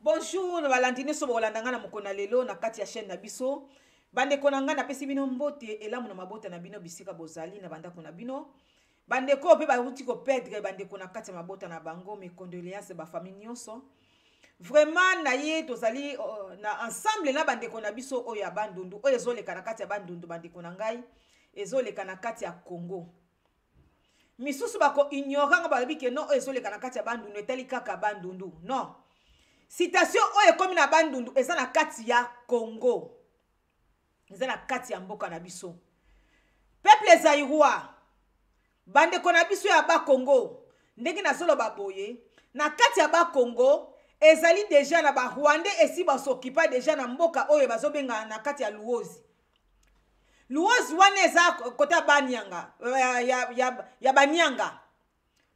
bonjour valentine so bokolanda ngai na mokona lelo na kati ya chaîne na biso bandeko na ngai napesi bino mbote elamu na mabota na bino bisika bozali na bandako na bino bandeko mpe bauti kopedre bandeko na kati ya mabota na bango mecondoléance bafamille nyonso vraiment na ye tozali uh, na ensemble na bandeko na biso oyo ya bandundu oyo ezoleka na kati ya bandundu bandeko na ngai ezoleka na kati ya congo misusu bakoignoranga balobi ke non oyo ezoleka na kati ya bandundu etali kaka bandundu non citation oyo ekómi na bandundu eza na kati ya congo eza na kati ya mboka na biso peuple zairois bandeko na biso ya bakongo ndenge nazoloba boye na kati ya bakongo ezali deja na barwandais esi basokipa deja na mboka oyo bazobengana na kati ya luozi luozi wana eza kota banianga ya, ya, ya, ya banianga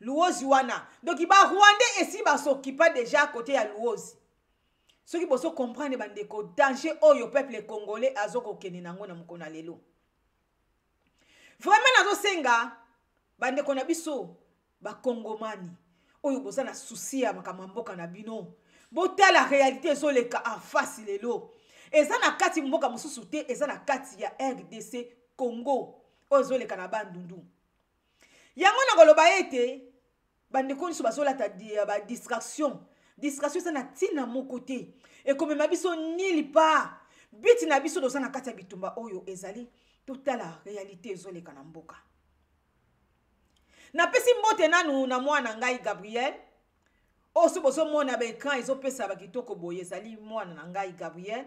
luozi wana donki barwandais esi basokipa deja kote ya luozi soki bozocomprendre bandeko danger oyo peuple congolais azokokende nango na mokolo na lelo vraimen nazosenga bandeko na biso bakongomani oyo boza na susi ya makambo ya mboka na bino botala réalité ezoleka en face lelo eza na kati mboka mosusu te eza na kati ya rdc congo oyo ezoleka na bandundu yango na koloba ete bandeko nyonso bazolata eh, badistraction distraction eza na ntina moko te ekomema biso nili part biti na biso toza na kati ya bitumba oyo ezali totala réalité ezoleka na mboka napesi mbote nanu na mwana ngai gabriel oyo so bozomona baekran ezopesa bakitoko boye ezali mwana na ngai gabriel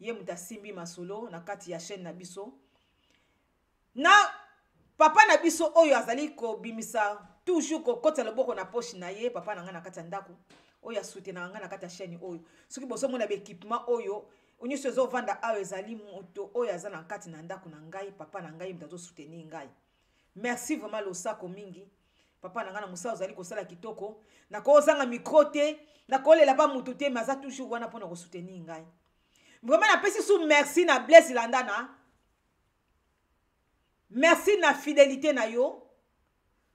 ye moto asimbi masolo na kati ya chaîne na biso na papa na biso oyo azali kobimisa toujours kokɔtisa loboko na poshe na ye papa na ngai na kati ya ndako oyo asutena ngai na kati ya chaîne oyo soki bozomona baéquipement oyo nyonso ezovanda awa ezali moto oyo aza na kati na ndako na ngai papa na ngai moto azosuteni ngai merci vraiment losako mingi papa na ngai na mosala ozali kosala kitoko nakozanga micro te nakolela pa motu te mais aza toujours wana mpona kosuteni ngai vraiment napesi su merci na blesse landana merci na fidélité na yo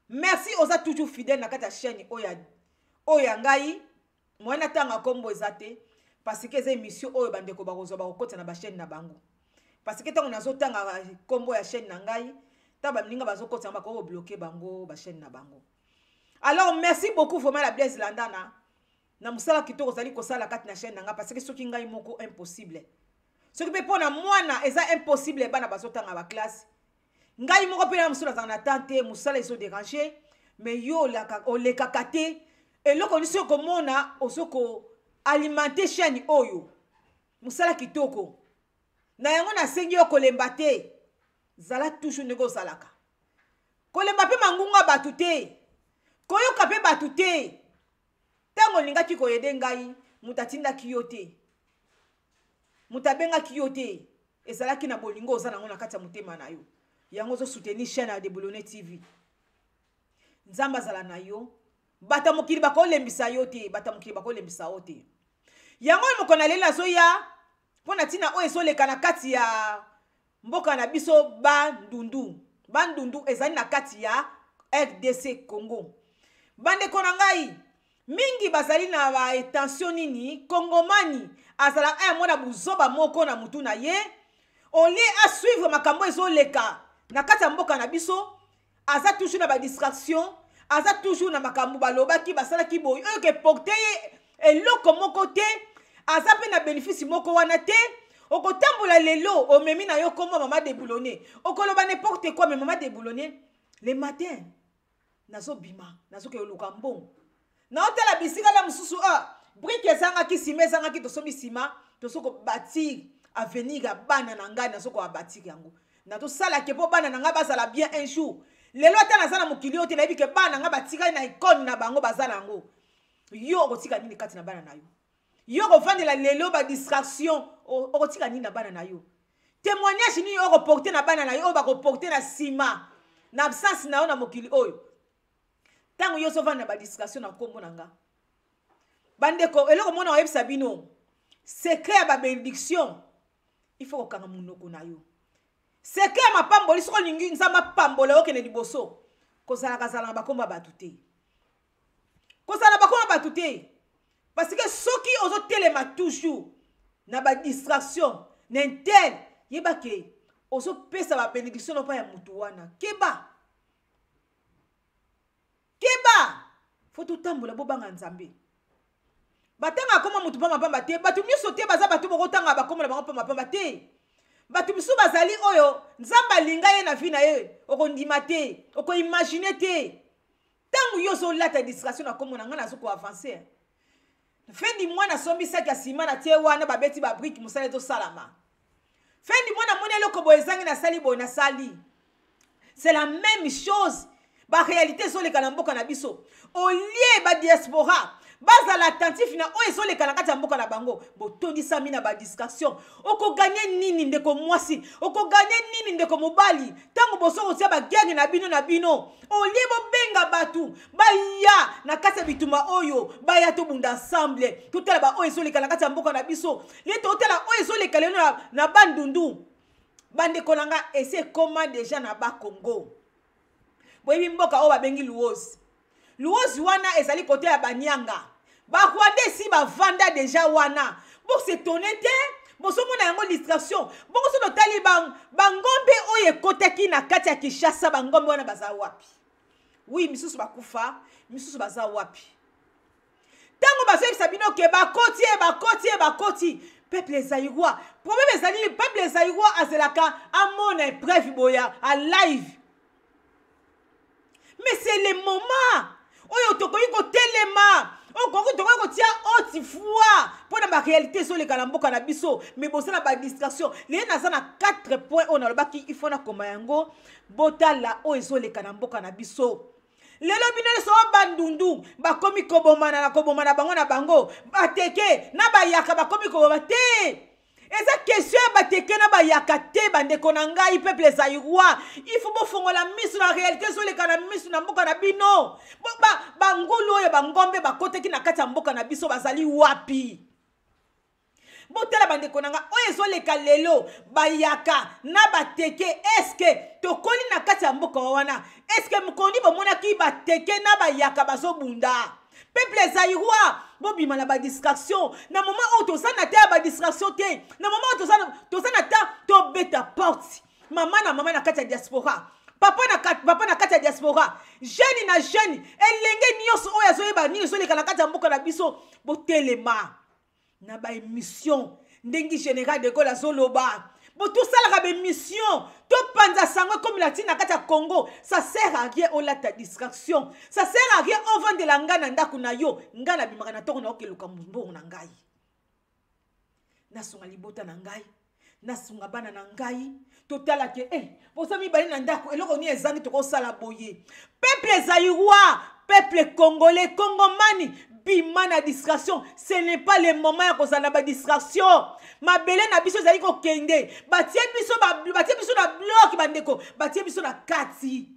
merci oza toujours fidèle na kati ya chaîne oyo oyo ya ngai moye natanga nkombo eza te parce ke eza émission oyo bandeko bakozwa bakokota na bachaîne na bango parce ke ntango nazotanga nkombo ya chaîne na ngai ta bamininga bazokota ngo bakoko bloke bango bachaîne na bango alors merci beaucoup vraiment la blaise landana na mosala kitoko ozali kosala kati na chaîne na ngai parce ke soki ngai moko impossible soki mpe mpona mwana eza impossible bana bazotanga baklasse ngai moko mpe na mosolo azaka na temps te mosala ezoderange mais yo olekaka te eloko nyonso okomona ozoko alimante chaîne oyo mosala kitoko na yango nasengi yo kolemba te zala tousu ndenge ozalaka kolemba mpe mangungu ya bato te koyoka mpe bato te ntango olingaki koyede ngai moto atindaki yo te moto abengaki yo te ezalaki na bolingo oza nango na kati ya motema na yo yango ozosoutenir chaîne ya debulone tv nzambe azala na yo bato ya mokili bakolembisa yo te bato ya mokili bakolembisa yo te yango oyo mokolo na leli azoya mpo na ntina oyo ezoleka na kati ya mboka na biso bandundu bandundu ezali na kati ya rdc congo bandeko na ngai mingi bazali na baintention nini kongomani azalaka ya mwana buzoba moko na motu na ye olie asuivre makambo ezoleka na kati ya mboka na biso aza toujours na badistraction aza toujours na makambo balobaki basalaki boye oyo keporte ye eloko moko te aza mpe na bénéfice moko wana te okotambola lelo omemi na yo kombo mama deboulone okoloba n'importe quoi me mama deboulone le matin nazobima nazoke oluka mbongo naotala bisika na mosusu a ah, brike ezangaki nsima ezangaki tosombi nsima tosoko batir avenir ya bana na ngai nazoko abatir yango natosalaki mpo bana na ngai bazala bien un jour lelo ata naza na mokili oyo te nayebi ke bana na ngai batikali na ekone na bango baza na yango yo okotika nini kati na bana na yo yo okovandela lelo badistraction okotika nini na bana na yo témoignage nini oyo okoporte na bana na yo oyo bakoporte na nsima na absence na yo na mokili oyo ntango yo ozovanda na badistraction na nkombo na nga bandeko eloko mona oyebisa bino sekret ya babénédiction il faut kokanga monoko na yo seke ya mapamboli soki olingi nzambe apambola okende liboso kozalaka zala na bakombo ya bato te kozala na bakombo ya bato te parce ke soki ozotelema toujours na badistraction na intele yeba ke ozopesa bapénédiction lopa ya motu wana keba keba fo totambola bobanga nzambe batangaka koma motu pamba pamba te bato nyonso te baza bato bokotanga bakomola bango pamba pamba te bato misusu bazali oyo nzambe alinga ye na vi na ye okondima te okoimagine te ntango yo ozolata distraction na komo na ngai nazo koavancer fendi mwa nasombisaki ya nsima natie wana babeti babrike mosala ezosalama fendi mwa namoni eloko boye ezangi nasali boye nasali c'est la même chose baréalité ezoleka na mboka na biso olie badiaspora bazala attentif na oyo ezoleka na kati ya mboka na bango botondisami na badiscussion okoganye nini ndeko mwasi okoganye nini ndeko mobali ntango bosoko kotia bagere na bino na bino olie bobenga bato baya na kati ya bituma oyo baya tobunda ensemble totala baoyo ezoleka na kati ya mboka na biso lie totala oyo ezoleka lelo na bandundu bandeko na nga esi ekoma deja na bakongo boyebi mboka oyo babengi luosi louange wana ezali kote ya banianga si ba vanda déjà wana bosetone te bozomona yango illustration bongo so taliban, bangombe oye koteki na katia ya chassa bangombe wana baza wapi Oui, misusu bakufa misusu baza wapi Tango bazoyebisa sabino ke bakoti e bakoti e bakoti peuple ezairois probleme ezali peuple ezairois azelaka mon epreve boya live. mais c'est le moment baréalité ezoleka na mboka na biso me bozala badistraction leye naza na 4 point oyo nalobaki ifo nakoma yango botala oyo ezoleka na mboka na biso lelo bino nyonso oyo bandundu bakomi kobomana na kobomana bango na bango bateke na bayaka bakomi koboma te eza kestio ya bateke na bayaka te bandeko na ngai peuple ezali roi ifo bofongola miso na réalité ezoleka na miso na mboka na bino bangulu oyo bangombe bakotaki na kati ya mboka na biso bazali wapi botala bandeko na nga oyo ezoleka lelo bayaka na bateke eske tokoli na kati ya mboka wana eske mokoni bomonaki bateke na bayaka bazobunda peuple eza irwa bobima na badistraction na moma oyo toza na ta ya badistraction te na moma oyo toza na ta tobeta porte mama na mama na kati ya diaspora papa na, papa na kati ya diaspora jeune na jeune elenge nyonso oyo azoyeba nini ezoleka na kati ya mboka na biso botelema na baémission ndenge général de gole azoloba bo tosalaka bémission topanza sango ekomela ntina na kati ya congo ça sert a rien olata distraction ça sert a rien ovandela ngai na ndako na yo ngai nabimaka na ntongo naokeluka mbongo na ngai nasunga libota na ngai nasunga bana na ngai totala ke e eh, boza mibale na ndako eloko nini ezangi tokosala boye peuple ezali roi peuple congolais congomani pima na distraction ce n'est pas le moment ya kozala na Ma mabele na biso ko kende. batie biso batie biso na bloke bandeko batie biso na kati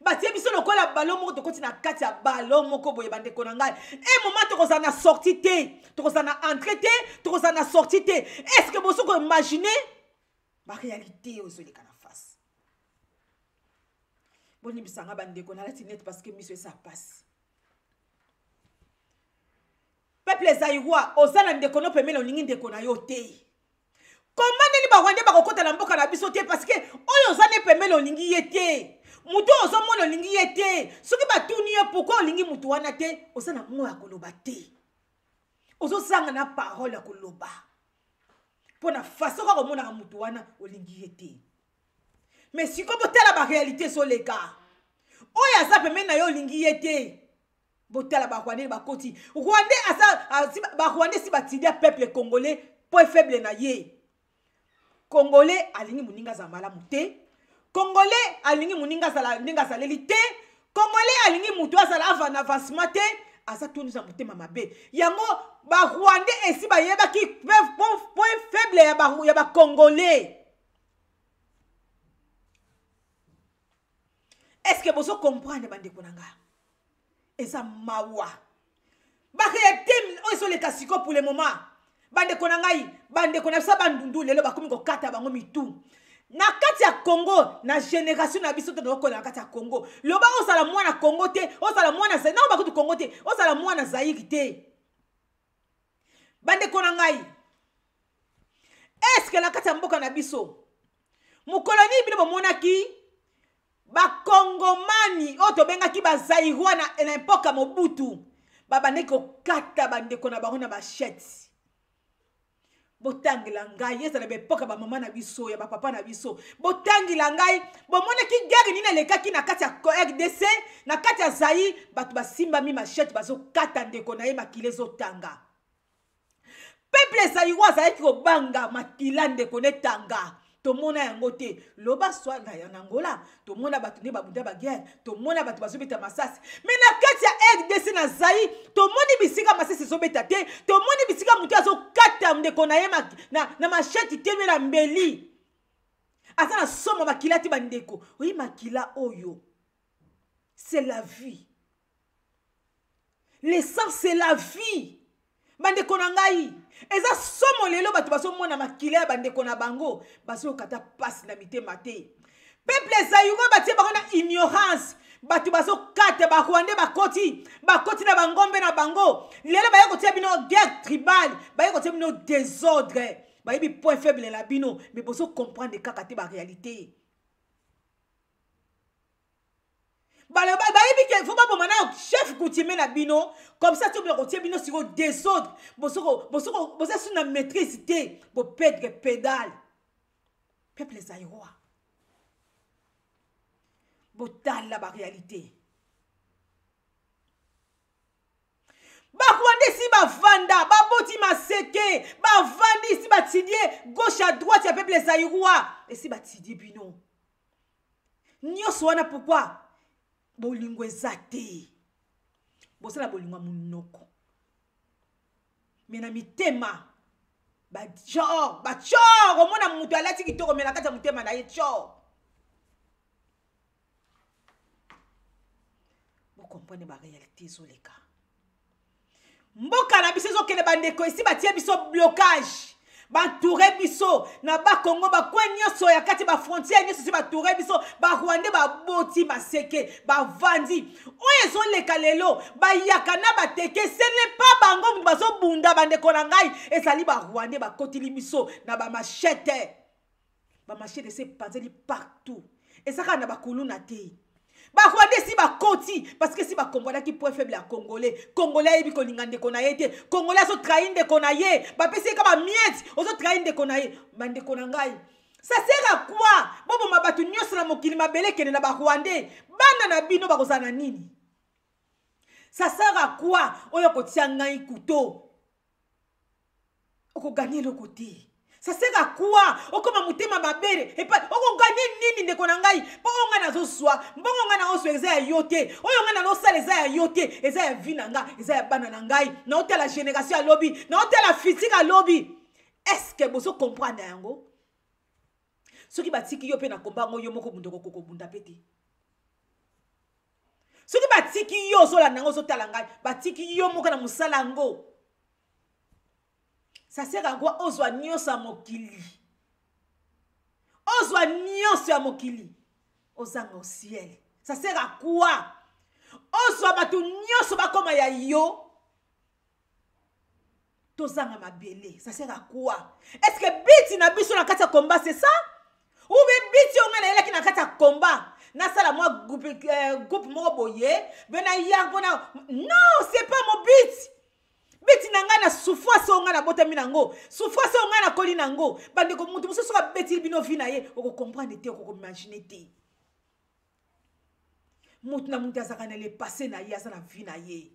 batie biso la balo moko de na kati ya balo moko boye bandeko na ngai Et moment to kozana sorti te To kozana entre te To kozana sorti te est ce que vous pouvez imaginer ma réalité baréalité oyo de na face Bon bonimisanga bandeko nalati nete parce que miso ça passe. ezali wa oza na ndeko no pembeni olingi ndeko na yo te koma ndeni barwandais bakokɔta na mboka na biso te parceke oyo oza ne pembeni olingi ye te motu oyo ozomona olingi ye te soki batuni ye pourkui olingi motu wana te oza na moyo ya koloba te ozozanga na parole ya koloba mpo na faso kaka omonaka motu wana olingi ye te mais sikoy botala barealité ezoleka oyo aza pembeni na yo olingi ye te botala barwandais bakoti rwandais aza barwandais si batidia peuple congolais po faible na ye congolais alingi moninga azala malamu te congolais alingi moninga azala ndenge azaleli te congolais alingi moto azala ava na avancement te aza tondisa motema mabe yango barwandais esi bayebaki point faible ya bacongolais estce que bozo comprendre bandeko na ngai eza mawa bareacte oyo ezoleka siko pour le moment bandeko na ngai bandeko na biso bandundu lelo bakomi kokata bango mitu na kati ya congo na génération na biso te tokokola na kati ya congo loba ozala mwana congo te ozala mwana zairi nao bakutu congo te ozala mwana zairi te bandeko na ngai eske na kati ya mboka na biso mokolo nini bino bomonaki bakongomani oyo tobengaki bazairwa na, na mpoka mobutu babandaki kokata bandeko na bango na bashete botangela ngai ezala bepoka bamama na biso ya bapapa na biso botangela ngai bomonaki gere nini elekaki na kati ya rdc na kati ya zair bato basimbami mashete bazokata ndeko na ye makila ezotanga peple zairwa azalaki kobanga makila ndeko netanga tomona yango te loba swar na yangola tomona bato nde babunda bagere tomona bato bazobeta masasi me na kati ya rdc na zai tomoni bisika masasi ezobeta te tomoni bisika motu azokata ndeko na ye na, na mashati te me na mbeli aza na somo makila te bandeko oyi makila oyo c'est la vie le sang c'est la vie bandeko na ngai eza somo lelo bato bazomona makila ya bandeko na bango bazokata mpasi na mitema te peple ezayungo batie bango na ignorance bato bazokata barwandais bakoti bakoti na bangombe na bango lelo baye kotia bino guerre tribale baye kotia bino désordre bayebi point faible na bino me bozocomprendre kaka te baréalité bayebi ke fo baboma na chef coutumier na bino comme ça tobila kotie bino siko désordre boza su na maîtrise te bopedre pédale peuple ezali roi botala baréalité bakwanda esi bavanda baboti maseke bavandi esi batidie gauche à droite ya peuple ezali roi esi batidie bino nyonso wana pourkui bolingo eza te bosala bolingo ya monoko me na mitema bacor bacor omona moto alati kitoko me na kati ya motema na ye cor bocomprendre baréalité ezoleka mboka na biso ezokende bandeko esi batie biso blocage batoure biso na bakongo bakwe nyonso ya kati bafrontiere nyonso si batoure biso barwande baboti maseke bavandi oyo ezoleka lelo bayaka na bateke sele mpa bango mutu bazobunda bandeko na ngai ezali barwande bakotili biso na bamashete bamashete esepanzeli partout ezaka na bakuluna te barwandais esi bakoti parce que esi bakongolaki point faible ya congolais congolais ayebi kolinga ndeko na ye te congolais azotrahi ndeko na ye bapesi ye ka bamiete ozotrahi ndeko na ye bandeko na ngai ça sert à quoi boboma bato nyonso na mokili mabele ekende na barwandais bana na bino bakozala na nini ça sert à quoi oyo kotia ngai kuto okogani eloko te saseka kuwa okoma oh, motema mabere epai okoganye oh, nini ndeko oh, na ngai mbongo ngai nazozwa mbongo ngai naozwa eza ya yo te oyo ngai nazosala eza ya yo te eza ya vi na nga eza ya bana na ngai naotala génération alobi naotala fitike alobi estce bozokomprendre yango soki batiki yo mpe na komba yango yo moko mundoko kokobunda mpe te soki batiki yo ozolanda yango ozotala ngai batiki yo moko na mosala yango sasekangwa ozwa nyonso ya mokili ozwa nyonso ya mokili ozanga osiele sasera kwa ozwa bato nyonso bakóma ya yo tozanga mabele sasera kwa estce biti na biso na kati ya komba c'est ça ube biti yo ngai nayelaki na kati ya komba nasala mwa groupe eh, moko boye be na yango na non c'est pas mobiti beti na ngai na souffrance oyo ngai nabotami nango souffrance oyo ngai nakoli nango bandeko moto mosusu abetili bino vi na ye okocomprendre te okokoimagine te moto na moto azalaka na lepasse na ye aza na vi na ye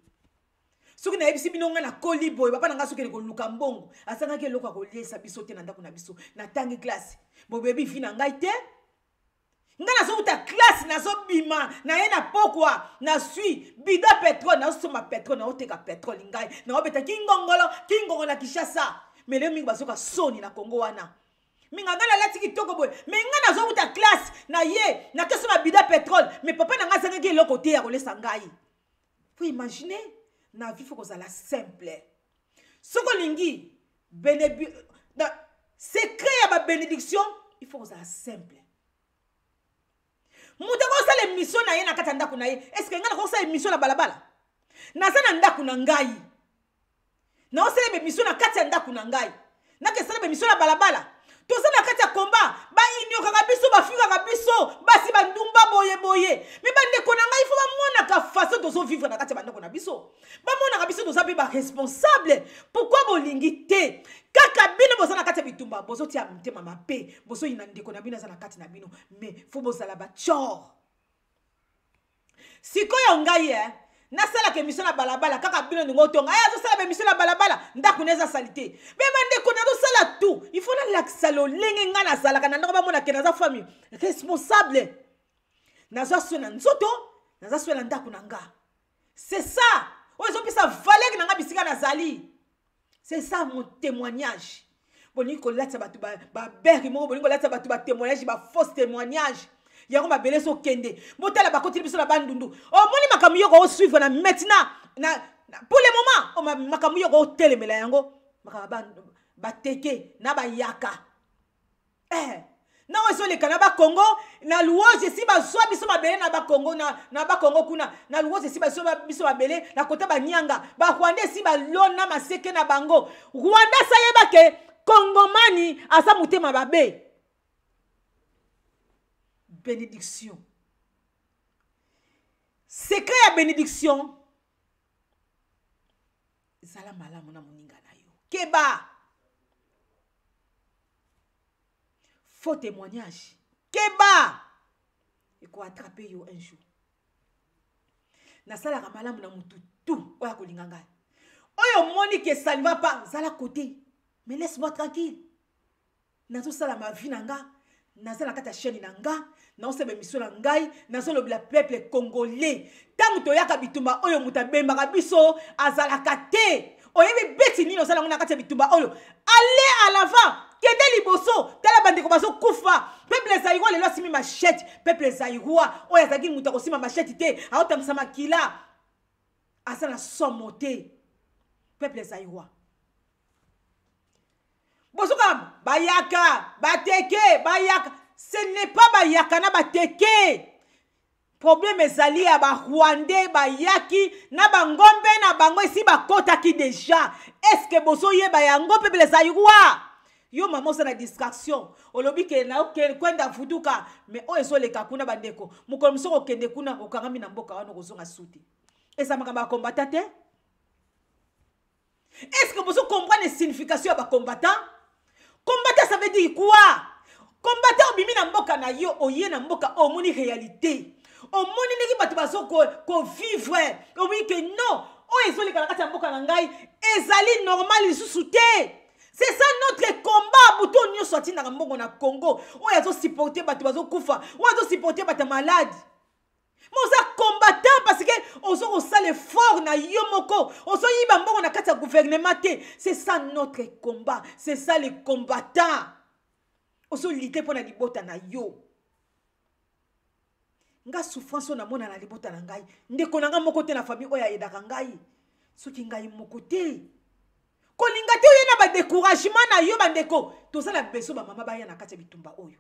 soki nayebisi bino ngai nakoli boye papa na ngai soki ele koluka mbongo azangaki eloko ya koliesa biso te na ndako na biso natangi klase bobebi vi na ngai te nga nazowuta klase nazobima naye na pokwa na swi bido petrole nazosomba petrole naoteka petrole ngai naobeta kingongolo kingongo na kinshasa me leo mingi bazoka soni na kongo wana minga ngai nalati kitoko boye me ngai nazowuta klase na ye nakesoma bido petrole me papa na ngai azangaki eloko te ya kolesa ngai po imagine na vie fo kozala simple soki olingi secret ya babénédiction il faut kozala simple moto akosala emission na ye na kati ya ndako na ye estce ngai nakosala emission na balabala naza na ndako na ngai naosalema emission na kati ya ndako na ngai nakesalema emission na balabala toza na kati ya komba bainyokaka biso bafikaka biso basi bandumba boyeboye me bandeko na ngai fo bamonaka façon tozovivre na kati ya bandeko na biso bamonaka biso toza mpe baresponsable pourkui bolingi te kaka bino boza na kati ya bitumba bozotia mitema mabe bozoyina ndeko na bino aza na kati na bino me fo bozala bachor sikoyo ngai e eh? nasalaka émission na balabala kaka bino ndenge otonga ye azosala bémission na balabala ndako na eza sali te me bandeko nazosala tout il faut nalakisa lolenge ngai nazalaka na ndako bamonake naza famille responsable naza so na nzoto naza so na ndako na nga c'est ça oyo ezopesa valeur na ngai bisika nazali c'est ça mon témoignage bolingi kolatisa bato babere moko bolingi kolatisa bato batémoignage bafausse témoignage yango mabele so okende botala bakoteli biso na bandundu omoni oh, makambo yoko osuivre na maintenant na pour le moment oh, makambo yoko otelemela yango makambo bateke na bayaka eh. nao ezoleka na bakongo na luoze esi bazwa biso mabele na bakongo na, na bakongo kuna na luoze esi bazwa biso mabele na kota banianga barwanda esi balona maseke na bango rwanda asayebake kongomani aza motema babe bénédiction. Secret à bénédiction. Zala là, moninga na yo. Keba. Faux témoignage. Keba. Et quoi attraper yo un jour. na sala na là, tu oyo là, là oyo moni ke va pa zala côté mais laisse moi tranquille la ma vie naza na kati ya chaîne na nga naosaba émission na ngai nazolobela peuple congolais ntango toyaka bitumba oyo moto abembaka biso azalaka te oyebi beti nini osala ngo na kati ya bitumba oyo ale à l'avant kende liboso tala bandeko bazokufa peuple zairois lelo asimi machete peuple zairois oyo azalaki moto akosima machete te aotangisa makila aza na somo te peuple zairois bozokala bayaka bateke bayaka ce n'est pas bayaka na bateke problème ezali ya barwandais bayaki na bangombe na bango esi bakɔtaki déjà estce bozoyeba yango mpe belezali roi yo mama oza na distraction olobi ke nakwenda vuduka mais oyo ezoleka kuna bandeko mokolo mosuku okende kuna okangami na mboka wana okozonga su te eza makambo ya kombata te estce bozokomprendre signification ya bakombatant combattant ça veut dire quoi combattant obimi na mboka na yo oye na mboka omoni réalité omoni ndenge bato bazo kovivre omoni ke non oyo oh, ezoleka na kati ya mboka na ngai ezali normal lisusu te c'est ça notre combat butu nyonso atindaka mbongo na congo oyo azosupporte bato bazokufa oyo azosupporte bato ya maladi moza combattant parce que ozo kosala fort na yo moko ozoyiba mbongo na kata gouvernement te c'est ça notre combat c'est ça le combattant ozolite pour na libota na yo nga souffrance na namona na libota na ngai ndeko na ngai te na famille oya ayedaka ngai soki ngai moko te kolinga te oye na découragement na yo bandeko la beso ba ya na kati bitumba oyo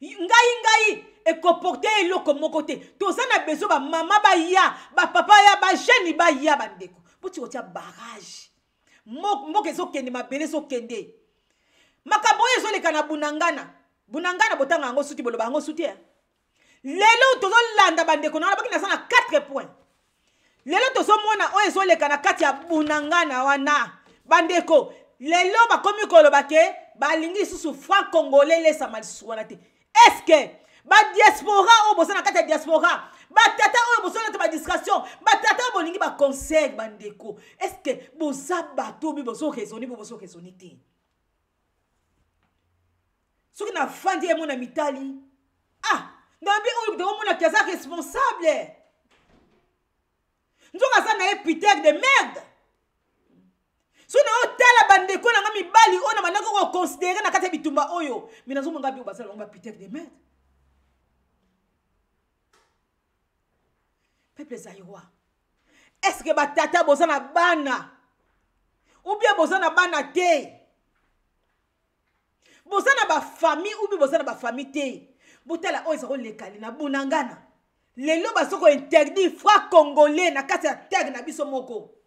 ngai ngai ekoporte eloko moko te toza na bezo bamama baya bapapa ya bajeune baya bandeko mputi kotia barage mboka ezokende mabele ezokende makambo oyo ezoleka na bunangana bunangana botanga yango suti boloba yango suti ya eh. lelo tozolanda bandeko na wana bakina aza na 4 point lelo tozomona oyo ezoleka na kati ya bunangana wana bandeko lelo bakomi koloba ke balingi lisusu franc congolais elesama lisusu wana te eske badiaspora oyo boza na kati ya diaspora batata oyo bozolata badistraction batata oyo bolingi baconseil bandeko eske boza bato mi bozoresoni mpo bozoresoni te soki nafandi ye mona mitali ah ndambi oyo tokomonaki aza responsable nzoka aza na ye putere de merde so na otala bandeko na nga mibali oyo na bandaki koconsidere na kati ya bitumba oyo me nazomanga biko basala bango bapitek de maître peuple ezali roi est ce que batata boza na bana ou bien boza na bana te boza na bafamille ou bien boza na bafamille te botala oyo eza koleka lina bonangana lelo baza kointerdire fra congolais na kati ya terre na biso moko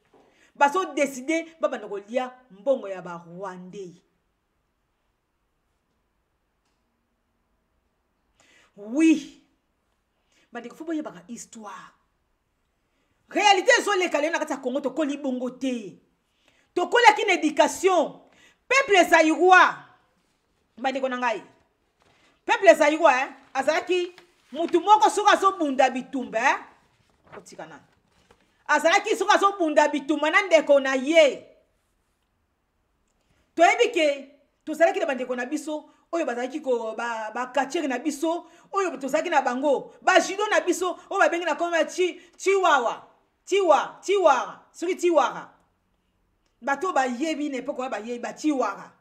bazodeside babanda kolia mbongo ya barwandei wi bandeko fo boyebaka histoire réalité ezoleka lelo na kati ya congo tokoli bongo te tokolaki na édication peuple zaïrois bandeko na ngai peuple zaïrois eh? azalaki motu moko soki azobunda bitumba eh? otika nani azalaki soki azobunda bitumba na ndeko na ye toyebi ke tozalaki na bandeko na biso oyo bazalaki bakatiere ba na biso oyo tozalaki na bango bajudo na biso oyo babengi na koma chi, chiwawa tiwa tiwara soki tiwara bato oyo bayebi na epoka oyo bayebi batiwara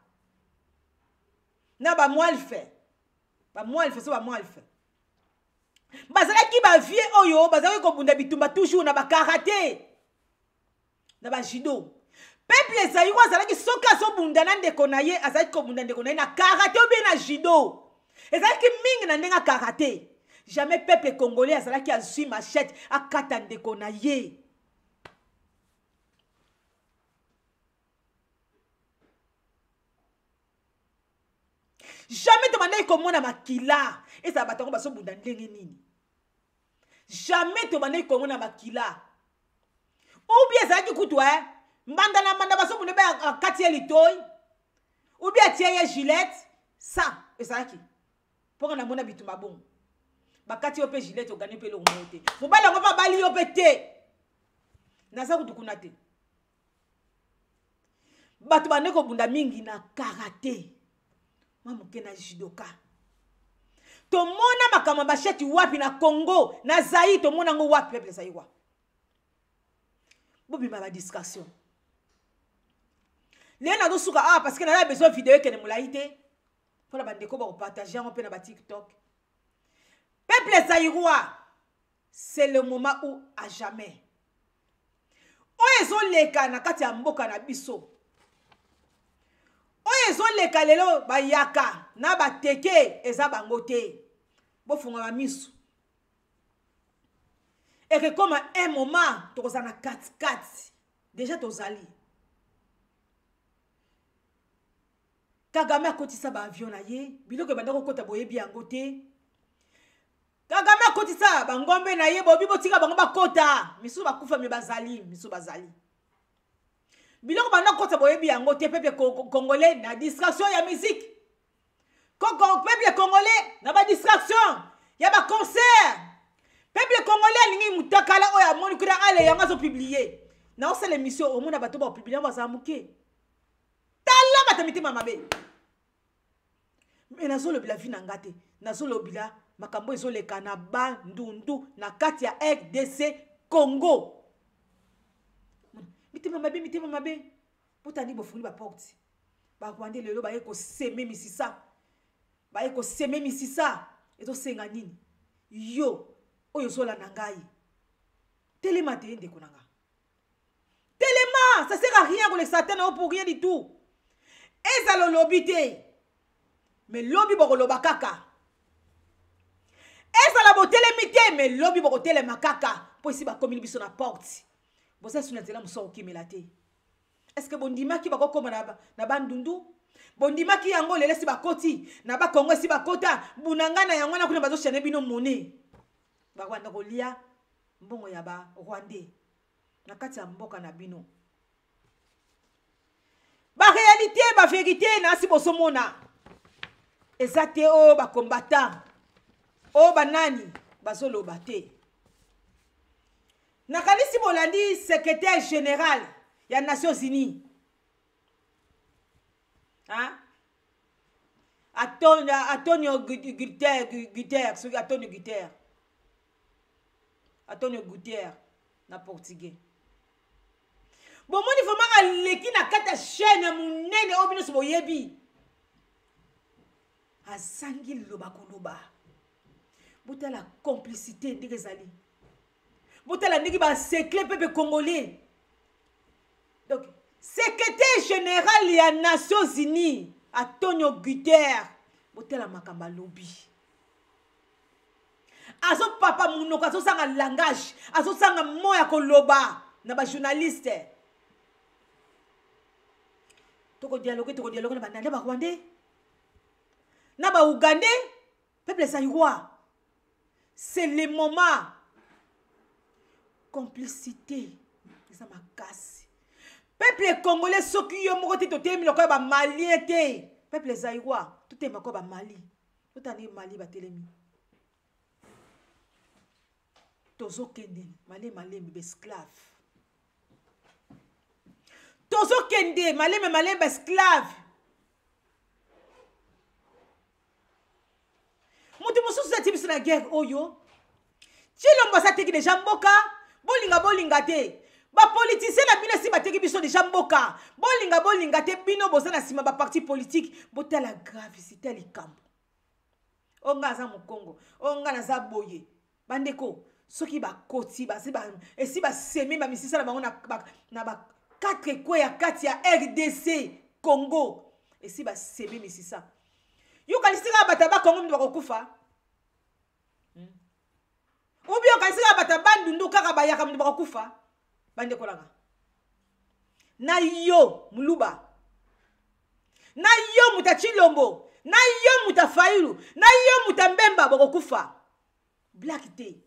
na bamwalfe bamwalfe so bamwalfe bazalaki bavie oyo bazalaki kobunda bitumba toujours na bakarate na bajudo peple ezali oyo azalaki soki azobunda na ndeko na ye azalaki kobunda ndeko na ye na karate obie na judo ezalaki mingi na ndenge akarate jamais peuple congolais azalaki azwi machete akata ndeko na ye jamais tobandaki komona makila ezala bato yango bazobunda ndenge nini jamais tobandaki komona makila ubie ezalaki kutu e mbanda na mbanda bazobunda be akati ye litoi ubie atie ye gilete sa ezalaki mpoka namona bitumba bongo bakati yo mpe gilete ogani mpe eloko moko te mobali yango mpe abali yo mpe te naza kutu kuna te bato bandeki kobunda mingi na kara te mwa moke na judoka tomona makambo ya basheti wapi na congo na zai tomona yango wapi peple ezali wapi bobima badiscussion lelo nazosuka awa ah, parceke nazala besoin video ekende molai te mpona bandeko bakopartage yango mpe na batiktok peuple zaïrois c'est le moment où à jamais oyo ezoleka na kati ya mboka na biso oyo ezoleka lelo bayaka na bateke eza bango te bofunga bamiso ekekoma un moment tokozala na katikati deja tozali kagame akotisa baavion na ye biloko ebanda kokɔta boyebi yango te kagame akotisa bangombe na ye bobi botika bango bakɔta misusu bakufa me bazali misusu bazali biloko banda kota boyebi yango te peuple congolais na distraction ya musique peuple congolais na badistraction ya baconcert peuple congolais alingi mutakala oyo amoni kuna ale yango azopiblie na osala émission omona bato baopiblie yango bazala moke tala bata mitema mabe me nazolobela vi na nga te nazolobela makambo ezoleka na bandundu na kati ya rdc congo mitema mabe mitema mabe botandi bofungoli baporte barwande lelo baye koseme misisa baye koseme misisa ezosenga nini yo oyo ozolanda ngai telema te ye ndeko na nga telema ça sert à rien kolekisa te na yo pour rien du tout ezala olobi te me lobi bokoloba kaka ezala botelemi te me lobi bokotelema kaka mpo esi bakomeli biso na porte boza yesu na nzela mosu akokimela te estceke bondimaki bakokoma na bandundu bondimaki yango lelo esi bakoti na bakongo esi bakota bunanga na yango wana kuna bazoshane bino mone barwanda kolia mbongo ya barwande na kati ya mboka na bino barealité baverité nasi bosomona eza te oyo bakombatan oyo banani bazoloba te nakanisi bolandi secrétaire général ya nations unies antonio guter guter soki antonio guter antonio guter na portugais bomoni vraimen aleki na kati ya chaîne ya monene oyo bino nyonso boyebi azangi loba koloba botala complicité ndenge ezali botala ndenge basekle mpe becongolais donc secrétaire général ya nations unies antonio guter botala makambo alobi azopapa monoko azosanga langage azosanga mo ya koloba na bajournaliste tokodialoge tokodialoge na banande barwandais na baougandais peuple eza roi c'est le moment complicité eza makasi peuple congolais soki yo moko te totemi lokola bamalien te peuple zairoi totemi lokola bamali totani mali batelemi tozokende malemi e malembe baesclave tozokende malemi e malembe baesclave moto mosusu ati biso na guerre oyo cilombo asateki deja mboka bolinga bolinga te bapolitisien na bino esi bateki biso deja mboka bolinga bolinga te bino boza na nsima baparti politike botala gravicité ya likambo o nga aza mokongo o nga naza boye bandeko soki bakoti esi basemi eh, bamisisa na bango na bakatre ekwe ya kati ya rdc congo esi eh, basemi misisa yokanisi kaka bato ya bakongo mino bakokufa hmm? ubi okanisi kaka bato bandundu kaka bayaka mutu bakokufa bandekolanga na yo muluba na yo mutu achilombo na yo mutu afailu na yo mutu ambemba bakokufa blak te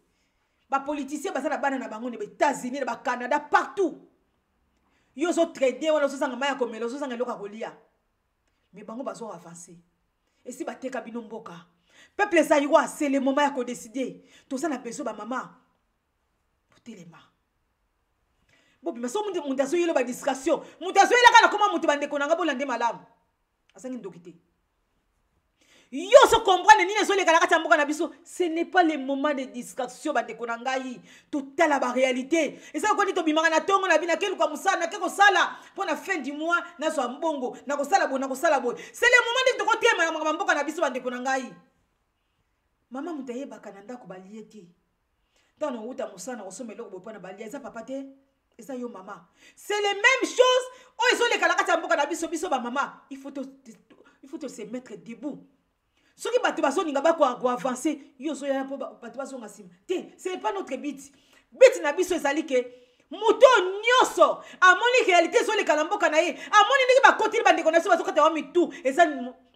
bapolitisien baza na bana na bango na baétats-unis na bacanada partout yo ozotrade wana ozozanga mai ya komela ozozanga eloko ya kolia me bango bazoavance esi bateka bino mboka peuple ezali Tout ça, n'a ya kodeside tozala beso bamama botelema bobima so moto azoyela badiscration moto azoyelaka na koma moto bandeko na nga bolande malamu azangi ndoki te yo so comprendre nini ezoleka na kati ya mboka na biso ce n'est pas le moment de distraction bandeko na ngai ça baréalité ezaka koni tobimaka na ntongo na bino akeluka na nake sala pour na fin du mois na zo mbongo na ko nakosala boye c'est le moment nde tokotema na mboka na biso bandeko na ngai Maman moto Bakananda na ndako balie te ntango outa mosala na kosomba eloko bopana na eza papa te eza yo mama c'est le même chose Oh ils na les ya mboka na biso biso mama. il faut se mettre debout soki bato bazoninga avancer. yo ozoyaya mpo bato bazonga nsima te c'est pas notre bit bit na biso ezali ke moto nyonso amoni réalité ezoleka na mboka na ye amoni ndenge bakoteli bandeko na biso bazokata wa tout. eza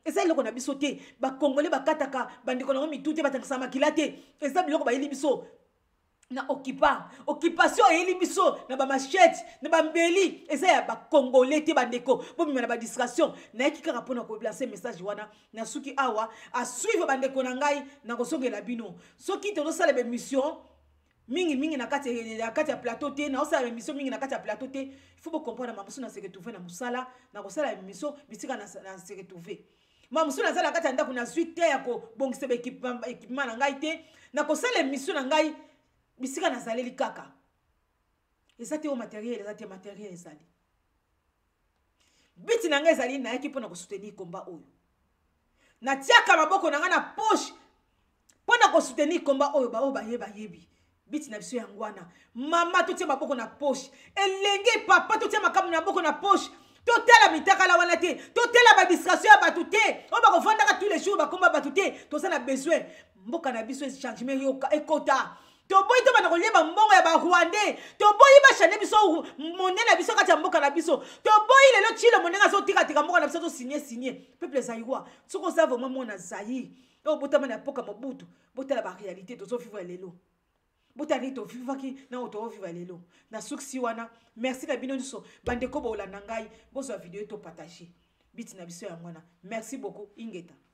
eza eloko na biso te bakongole bakataka bandeko nango mitu te batangisa makila te eza biloko bayeli biso na okipa okipation eyeli biso na bamashete na bambeli eza ya bakongole te bandeko bomema na badistraction nayaki kaka mpona koplase message wana nasuki awa asuivre bandeko na ngai na kosongela bino soki tozosala bemission mingimingi na kati ya plateau te naosala bemission mingi na kati ya plateau te ifo bocomprendre mamosu na se retrouve na mosala na kosala bemission bitika na se retrouve ma mosusu naza na kati ya ndako nazwi te ya kobongisa baekipema na ngai te nakosala emission na ngai bisika nazaleli kaka eza te o materiele eza te materiele ezali biti na ngai ezali nayaki mpo na kosoutenir komba oyo natiaka maboko na ngai na poshe mpo na kosoutenir komba oyo baoyo baye bayebi biti na biso yango wana mama totia maboko na poshe elenge papa totia makambo na maboko na poshe totala mitakala wana te totala badistraction ya bato te oyo bakofandaka tous les jours bakomba bato te toza na besoin mboka na biso changement ekota toboyi to bana kolia bambongo ya barwandais toboyi bashane biso monde na biso kati ya mboka na biso toboyi lelo chile mondenge azotikatika mboka na biso tosinye sinye peuple zairois soki oza vraimen mwana zair oyo botama na poka mobutu botala barealité tozovivre lelo botani tovivaki nango tokovivra lelo na suksi wana merci na bino nyonso bandeko bolanda ngai bozwa video topartage biti na biso yango wana merci beaucoup ingeta